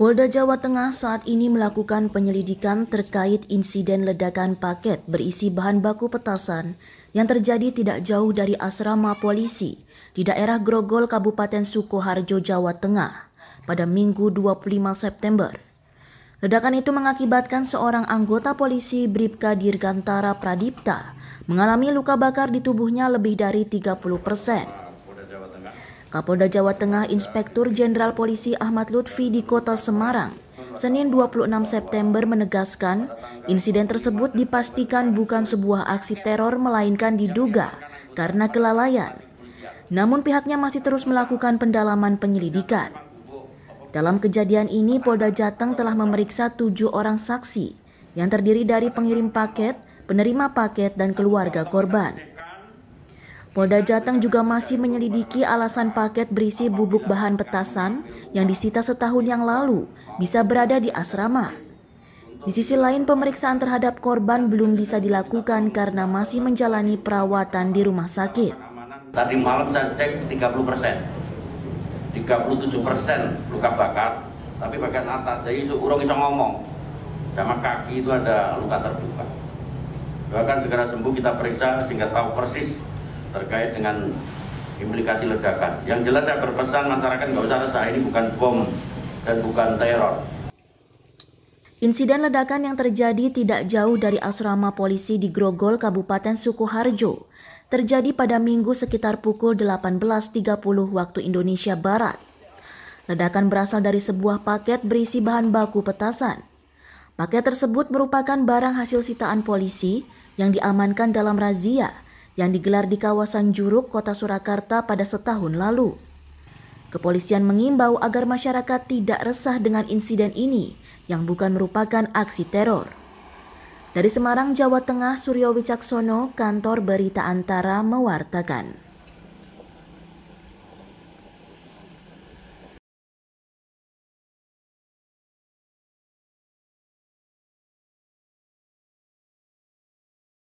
Polda Jawa Tengah saat ini melakukan penyelidikan terkait insiden ledakan paket berisi bahan baku petasan yang terjadi tidak jauh dari asrama polisi di daerah Grogol, Kabupaten Sukoharjo, Jawa Tengah pada Minggu 25 September. Ledakan itu mengakibatkan seorang anggota polisi Bribka Dirgantara Pradipta mengalami luka bakar di tubuhnya lebih dari 30 persen. Kapolda Jawa Tengah Inspektur Jenderal Polisi Ahmad Lutfi di Kota Semarang, Senin 26 September menegaskan, insiden tersebut dipastikan bukan sebuah aksi teror melainkan diduga karena kelalaian. Namun pihaknya masih terus melakukan pendalaman penyelidikan. Dalam kejadian ini, Polda Jateng telah memeriksa tujuh orang saksi yang terdiri dari pengirim paket, penerima paket, dan keluarga korban. Polda Jateng juga masih menyelidiki alasan paket berisi bubuk bahan petasan yang disita setahun yang lalu bisa berada di asrama. Di sisi lain, pemeriksaan terhadap korban belum bisa dilakukan karena masih menjalani perawatan di rumah sakit. Tadi malam saya cek 30 persen, 37 persen luka bakar, tapi bagian atas, jadi urung bisa ngomong. Sama kaki itu ada luka terbuka. Bahkan segera sembuh kita periksa sehingga tahu persis terkait dengan implikasi ledakan. Yang jelas saya berpesan masyarakat nggak usah resah ini bukan bom dan bukan teror. Insiden ledakan yang terjadi tidak jauh dari asrama polisi di Grogol, Kabupaten Sukoharjo, terjadi pada minggu sekitar pukul 18.30 waktu Indonesia Barat. Ledakan berasal dari sebuah paket berisi bahan baku petasan. Paket tersebut merupakan barang hasil sitaan polisi yang diamankan dalam razia yang digelar di kawasan Juruk, Kota Surakarta pada setahun lalu. Kepolisian mengimbau agar masyarakat tidak resah dengan insiden ini yang bukan merupakan aksi teror. Dari Semarang, Jawa Tengah, Suryo Wicaksono, kantor Berita Antara mewartakan.